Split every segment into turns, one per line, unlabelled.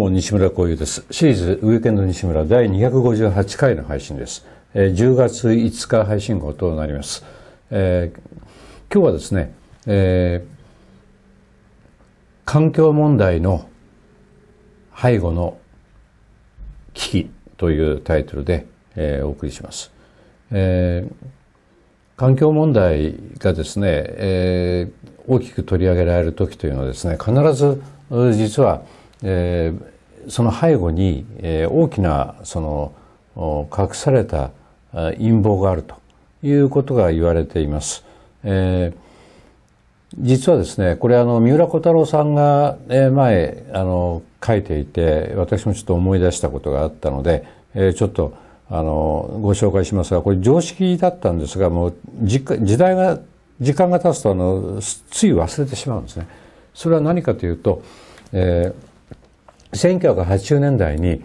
も西村幸雄です。シリーズウィーケンド西村第258回の配信です。えー、10月5日配信号となります。えー、今日はですね、えー、環境問題の背後の危機というタイトルで、えー、お送りします。えー、環境問題がですね、えー、大きく取り上げられる時というのはですね必ず実はえー、その背後に、えー、大きなその隠された陰謀があるということが言われています。えー実はですね、これあの、三浦小太郎さんが前、あの、書いていて、私もちょっと思い出したことがあったので、えー、ちょっと、あの、ご紹介しますが、これ常識だったんですが、もう、時代が、時間が経つと、あの、つい忘れてしまうんですね。それは何かというと、えー1980年代に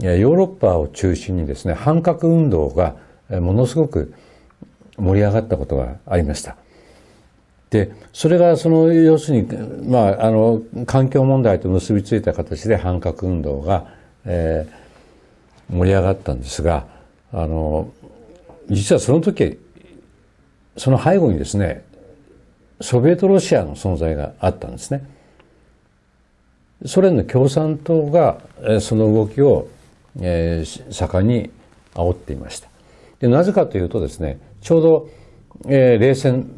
ヨーロッパを中心にですね反核運動がものすごく盛り上がったことがありました。でそれがその要するに、まあ、あの環境問題と結びついた形で反核運動が、えー、盛り上がったんですがあの実はその時その背後にですねソビエトロシアの存在があったんですね。ソ連の共産党がその動きを、え盛んに煽っていましたでなぜかというとですねちょうど、え冷戦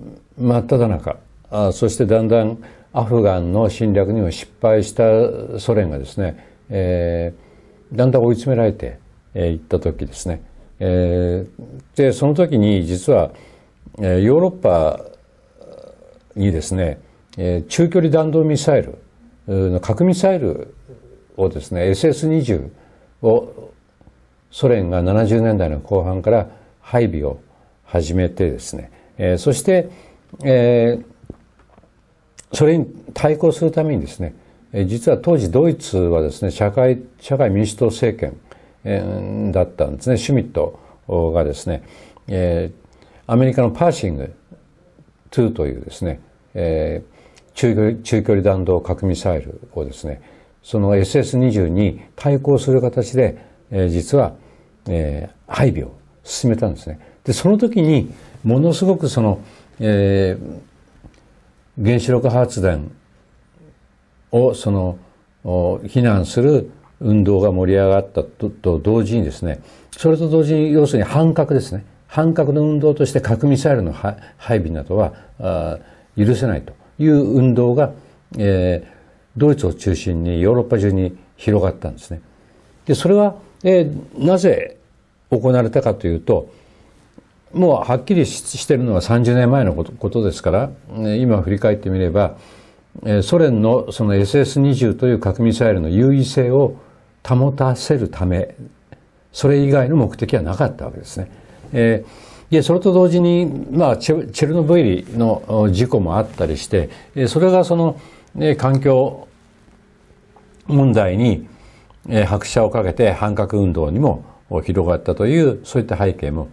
真っ只中あそしてだんだんアフガンの侵略にも失敗したソ連がですね、えー、だんだん追い詰められてい、えった時ですね、えー、でその時に実は、えヨーロッパにですね、え中距離弾道ミサイル核ミサイルをですね SS20 をソ連が70年代の後半から配備を始めてですね、えー、そして、えー、それに対抗するためにですね、えー、実は当時ドイツはですね社会社会民主党政権、えー、だったんですねシュミットがですね、えー、アメリカのパーシング2というですね、えー中距離弾道核ミサイルをですねその SS20 に対抗する形で、えー、実は、えー、配備を進めたんですね。でその時にものすごくその、えー、原子力発電をその非難する運動が盛り上がったとと同時にですねそれと同時に要するに反核ですね反核の運動として核ミサイルの配備などは許せないという運動が、えー、ドイツを中心にヨーロッパ中に広がったんですね。でそれは、えー、なぜ行われたかというともうはっきりしてるのは30年前のことですから今振り返ってみればソ連のその SS20 という核ミサイルの優位性を保たせるためそれ以外の目的はなかったわけですね。えーでそれと同時に、まあ、チェルノブイリの事故もあったりしてそれがその、ね、環境問題に拍車をかけて反核運動にも広がったというそういった背景も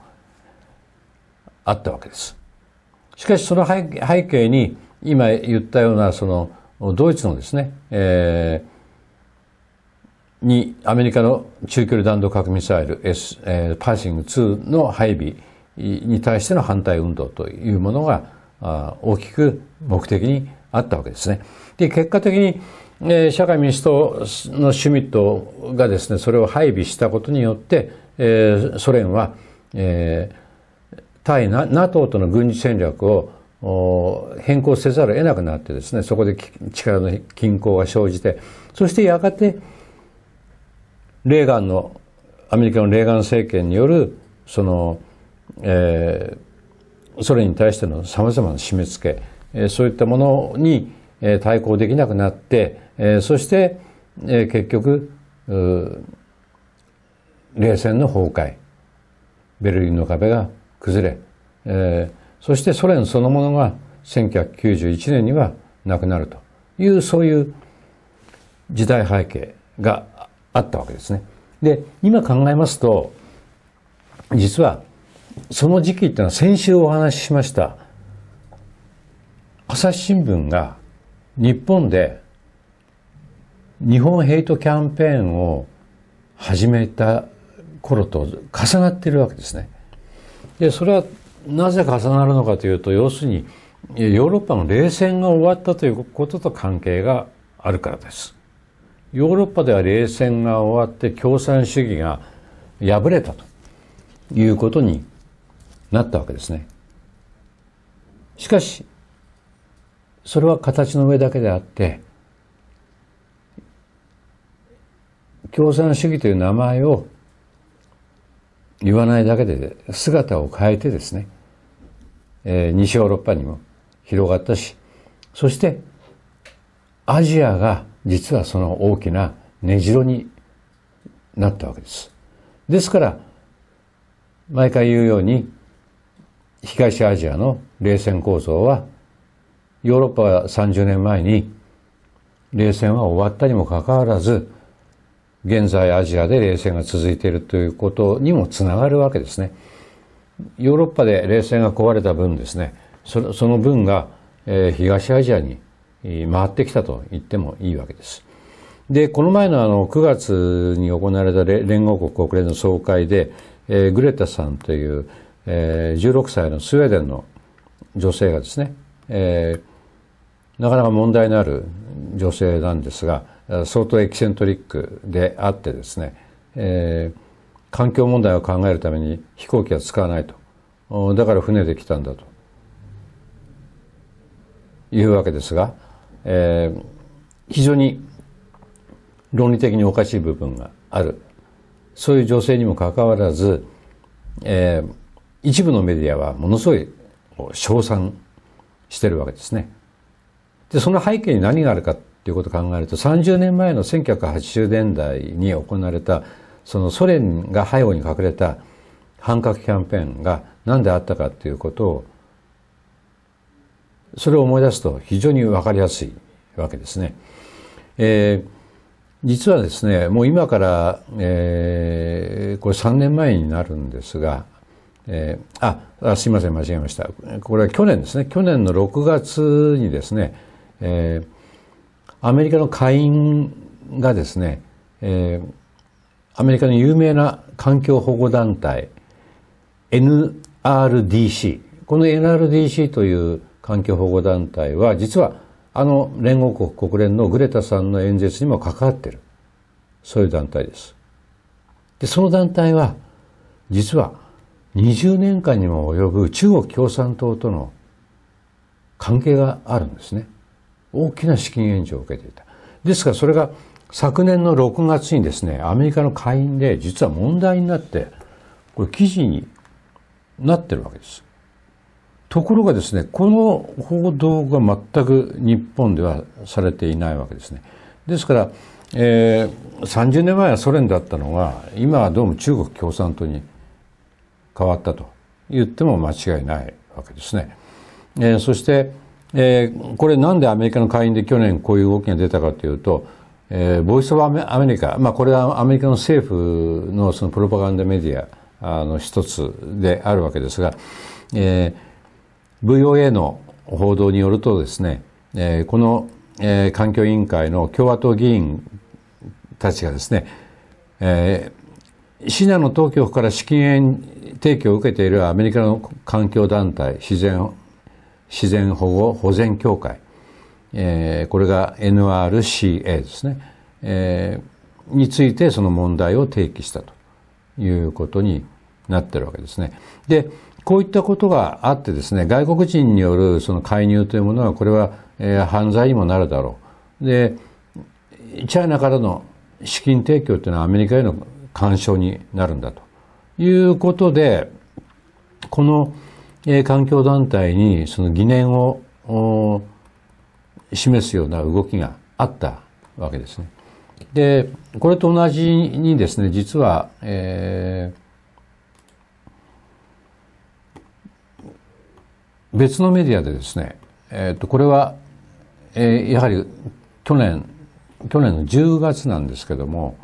あったわけです。しかしその背景に今言ったようなそのドイツのですね、えー、にアメリカの中距離弾道核ミサイル、S えー、パーシング2の配備に対しての反対運動というものが大きく目的にあったわけですね。で結果的に、社会民主党のシュミットがですねそれを配備したことによって、えソ連は、え対 NATO との軍事戦略を変更せざるを得なくなってですねそこで力の均衡が生じてそしてやがてレーガンのアメリカのレーガン政権によるそのえー、ソ連に対してのさまざまな締め付け、えー、そういったものに、え対抗できなくなって、えー、そして、えー、結局冷戦の崩壊ベルリンの壁が崩れ、えー、そしてソ連そのものが1991年にはなくなるというそういう時代背景があったわけですね。で今考えますと実はその時期っていうのは先週お話ししました朝日新聞が日本で日本ヘイトキャンペーンを始めた頃と重なっているわけですね。でそれはなぜ重なるのかというと要するにヨーロッパの冷戦が終わったということと関係があるからです。ヨーロッパでは冷戦が終わって共産主義が敗れたということになったわけですね。しかし、それは形の上だけであって、共産主義という名前を言わないだけで姿を変えてですね、えー、西ヨーロッパにも広がったし、そしてアジアが実はその大きな根城になったわけです。ですから、毎回言うように、東アジアの冷戦構造はヨーロッパは30年前に冷戦は終わったにもかかわらず現在アジアで冷戦が続いているということにもつながるわけですね。ヨーロッパで冷戦が壊れた分ですねその分が、えー、東アジアに回ってきたと言ってもいいわけです。でこの前のあの9月に行われた連合国国連の総会で、えー、グレタさんというえー、16歳のスウェーデンの女性がですね、えー、なかなか問題のある女性なんですが相当エキセントリックであってですね、えー、環境問題を考えるために飛行機は使わないとだから船で来たんだというわけですが、えー、非常に論理的におかしい部分があるそういう女性にもかかわらず、えー、一部のメディアはものすごい称賛してるわけですね。で、その背景に何があるかっていうことを考えると、30年前の1980年代に行われた、そのソ連が背後に隠れた反核キャンペーンが何であったかっていうことを、それを思い出すと非常にわかりやすいわけですね。えー、実はですね、もう今から、えー、これ3年前になるんですが、えー、あすみません間違えましたこれは去年ですね去年の6月にですね、えー、アメリカの下院がですね、えー、アメリカの有名な環境保護団体 NRDC この NRDC という環境保護団体は実はあの連合国国連のグレタさんの演説にも関わってるそういう団体です。でその団体は実は20年間にも及ぶ中国共産党との関係があるんですね。大きな資金援助を受けていた。ですからそれが昨年の6月にですね、アメリカの下院で実は問題になって、これ記事になってるわけです。ところがですね、この報道が全く日本ではされていないわけですね。ですから、えー、30年前はソ連だったのが、今はどうも中国共産党に変わったと言っても間違いないわけですね。えー、そして、えー、これなんでアメリカの下院で去年こういう動きが出たかというと、えー、ボイス・オブ・アメリカ、まあ、これはアメリカの政府のそのプロパガンダメディアあの一つであるわけですが、えー、VOA の報道によるとですね、えー、この、えー、環境委員会の共和党議員たちがですね、えー、シナの当局から資金援提供を受けているアメリカの環境団体自然自然保護保全協会、えー、これが NRCA ですね、えー、についてその問題を提起したということになってるわけですね。でこういったことがあってですね外国人によるその介入というものはこれは、えー、犯罪にもなるだろう。でチャイナからの資金提供というのはアメリカへの干渉になるんだと。いうことで、この、えー、環境団体にその疑念を示すような動きがあったわけですね。で、これと同じにですね、実は、えー、別のメディアでですね、えっ、ー、と、これは、えー、やはり去年、去年の10月なんですけども、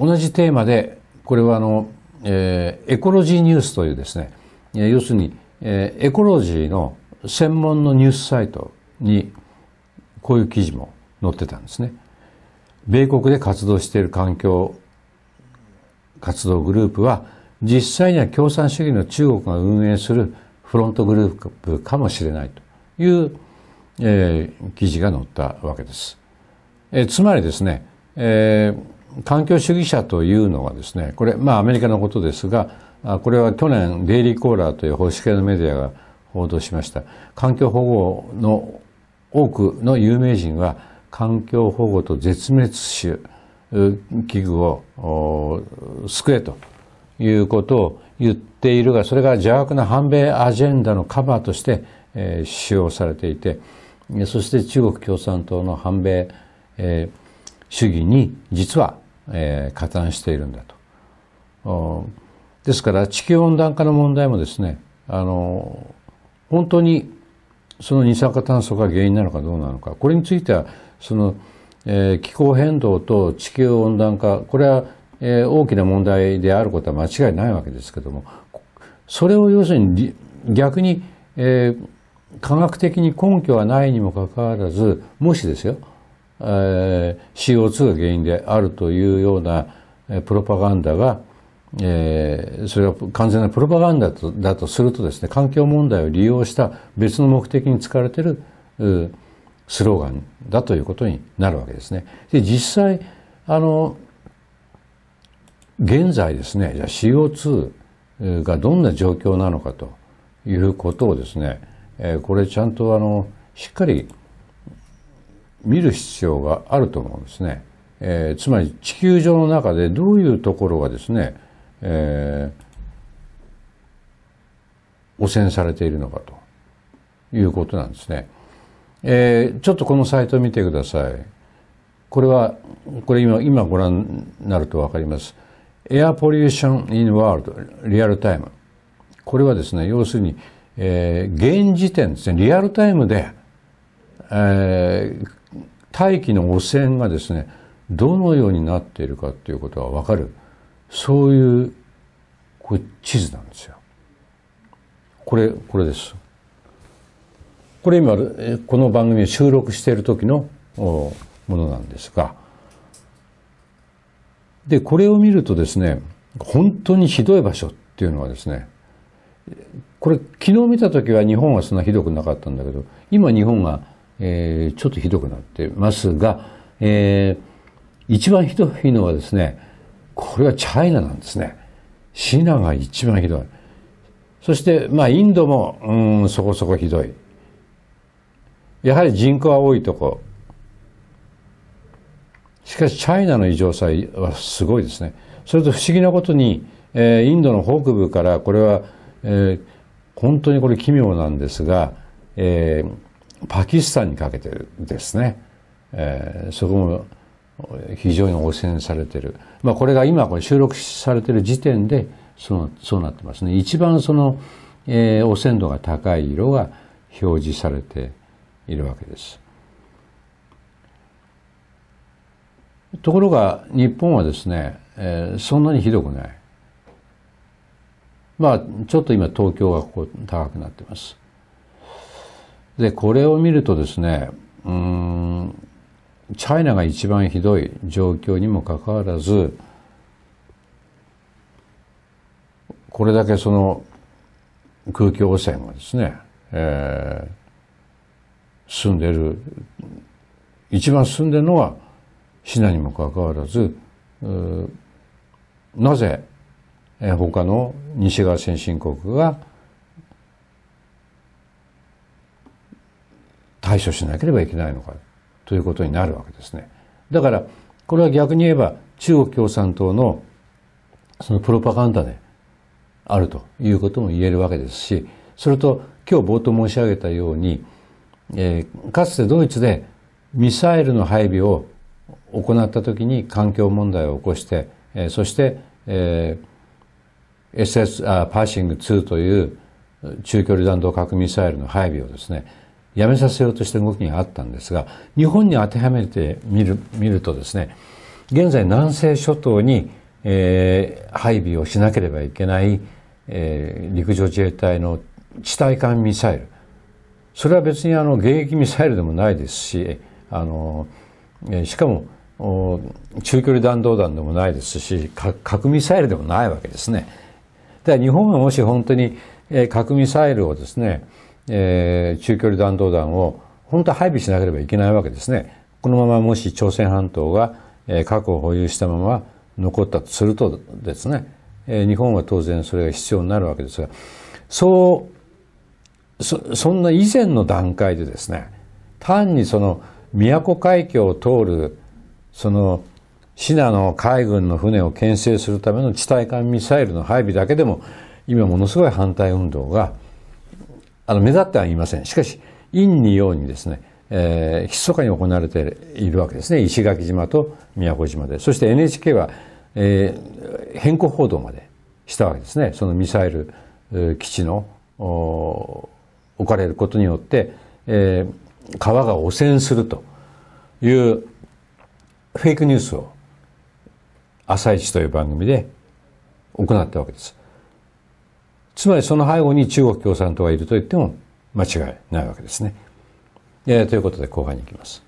同じテーマで、これはあの、えー、エコロジーニュースというですね、要するに、えー、エコロジーの専門のニュースサイトに、こういう記事も載ってたんですね。米国で活動している環境活動グループは、実際には共産主義の中国が運営するフロントグループかもしれないという、えー、記事が載ったわけです。えー、つまりですね、えー環境主義者というのはですねこれまあアメリカのことですがこれは去年デイリー・コーラーという保守系のメディアが報道しました環境保護の多くの有名人は環境保護と絶滅種危惧を救えということを言っているがそれが邪悪な反米アジェンダのカバーとして、えー、使用されていてそして中国共産党の反米、えー主義に実は、えー、加担しているんだと。ですから地球温暖化の問題もですねあの本当にその二酸化炭素が原因なのかどうなのかこれについてはその、えー、気候変動と地球温暖化これは、えー、大きな問題であることは間違いないわけですけどもそれを要するに逆に、えー、科学的に根拠はないにもかかわらずもしですよえー、CO2 が原因であるというようなプロパガンダが、えー、それが完全なプロパガンダとだとするとですね環境問題を利用した別の目的に使われているスローガンだということになるわけですね。で実際あの現在ですねじゃ CO2 がどんな状況なのかということをですね、えー、これちゃんとあのしっかり見る必要があると思うんですね。えー、つまり地球上の中でどういうところがですね、えー、汚染されているのかということなんですね。えー、ちょっとこのサイトを見てください。これは、これ今、今ご覧になるとわかります。エアポリューション・イン・ワールドリアルタイムこれはですね、要するに、えー、現時点ですね、リアルタイムで、えー、大気の汚染がですねどのようになっているかということが分かるそういうこれ地図なんですよ。これこれです。これ今この番組を収録している時のものなんですがでこれを見るとですね本当にひどい場所っていうのはですねこれ昨日見た時は日本はそんなひどくなかったんだけど今日本がえー、ちょっとひどくなってますが、えー、一番ひどいのはですね、これはチャイナなんですね。シナが一番ひどい。そして、まあ、インドも、うん、そこそこひどい。やはり人口は多いとこ。しかし、チャイナの異常さはすごいですね。それと不思議なことに、えー、インドの北部から、これは、えー、本当にこれ奇妙なんですが、えー、パキスタンにかけてですね、えー、そこも非常に汚染されてる。まあこれが今これ収録されてる時点でそのそうなってますね。一番その、えー、汚染度が高い色が表示されているわけです。ところが日本はですね、えー、そんなにひどくない。まあちょっと今東京がここ高くなってます。で、これを見るとですね、うん、チャイナが一番ひどい状況にもかかわらず、これだけその空気汚染がですね、えー、進んでる、一番進んでるのはシナにもかかわらず、なぜ他の西側先進国が対処しなければいけないのかということになるわけですね。だから、これは逆に言えば中国共産党のそのプロパガンダであるということも言えるわけですし、それと今日冒頭申し上げたように、えー、かつてドイツでミサイルの配備を行った時に環境問題を起こして、えー、そして、えー、SS あーパーシング2という中距離弾道核ミサイルの配備をですねやめさせようとして動きがあったんですが日本に当てはめてみる見るとですね現在南西諸島に、えー、配備をしなければいけない、えー、陸上自衛隊の地対艦ミサイルそれは別にあの迎撃ミサイルでもないですしあの、えー、しかも中距離弾道弾でもないですし核ミサイルでもないわけですね。では日本がもし本当に、え核ミサイルをですねえー、中距離弾道弾を本当は配備しなければいけないわけですね。このままもし朝鮮半島が、え核を保有したまま残ったとするとですね、え日本は当然それが必要になるわけですが、そうそ、そんな以前の段階でですね、単にその宮古海峡を通る、その、シナの海軍の船を牽制するための地対艦ミサイルの配備だけでも、今ものすごい反対運動があの目立ってはいませんしかし陰に陽にですねえー、密かに行われているわけですね石垣島と宮古島でそして NHK は、えー、変更報道までしたわけですねそのミサイル、えー、基地の置かれることによって、えー、川が汚染するというフェイクニュースを「朝一という番組で行ったわけです。つまりその背後に中国共産党がいると言っても間違いないわけですね。えー、ということで後半に行きます。